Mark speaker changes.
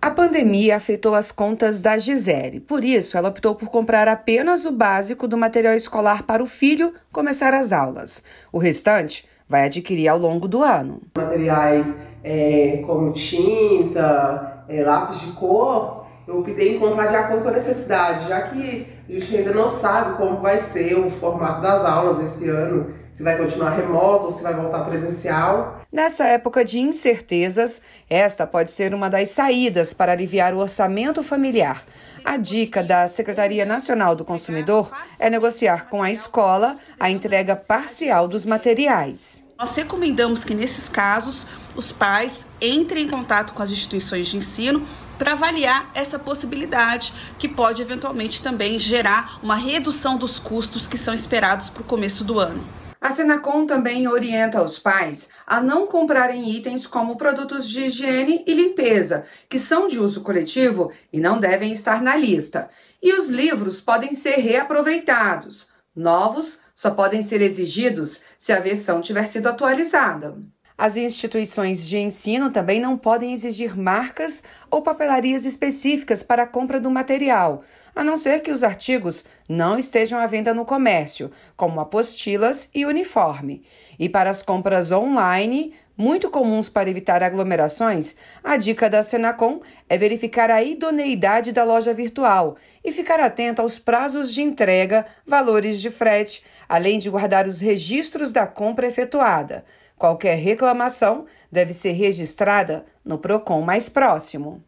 Speaker 1: A pandemia afetou as contas da Gisele, por isso ela optou por comprar apenas o básico do material escolar para o filho começar as aulas. O restante
Speaker 2: vai adquirir ao longo do ano. Materiais é, como tinta, é, lápis de cor, eu optei em comprar de acordo com a necessidade, já que a gente ainda não sabe como vai ser o formato das aulas esse ano, se vai continuar remoto ou se vai voltar presencial.
Speaker 1: Nessa época de incertezas, esta pode ser uma das saídas para aliviar o orçamento familiar. A dica da Secretaria Nacional do Consumidor é negociar com a escola a entrega parcial dos materiais.
Speaker 2: Nós recomendamos que nesses casos os pais entrem em contato com as instituições de ensino para avaliar essa possibilidade, que pode eventualmente também gerar uma redução dos custos que são esperados para o começo do ano. A Senacom também orienta
Speaker 1: os pais a não comprarem itens como produtos de higiene e limpeza, que são de uso coletivo e não devem estar na lista. E os livros podem ser reaproveitados. Novos só podem ser exigidos se a versão tiver sido atualizada. As instituições de ensino também não podem exigir marcas ou papelarias específicas para a compra do material, a não ser que os artigos não estejam à venda no comércio, como apostilas e uniforme. E para as compras online, muito comuns para evitar aglomerações, a dica da Senacom é verificar a idoneidade da loja virtual e ficar atento aos prazos de entrega, valores de frete, além de guardar os registros da compra efetuada. Qualquer reclamação deve ser registrada no Procon mais próximo.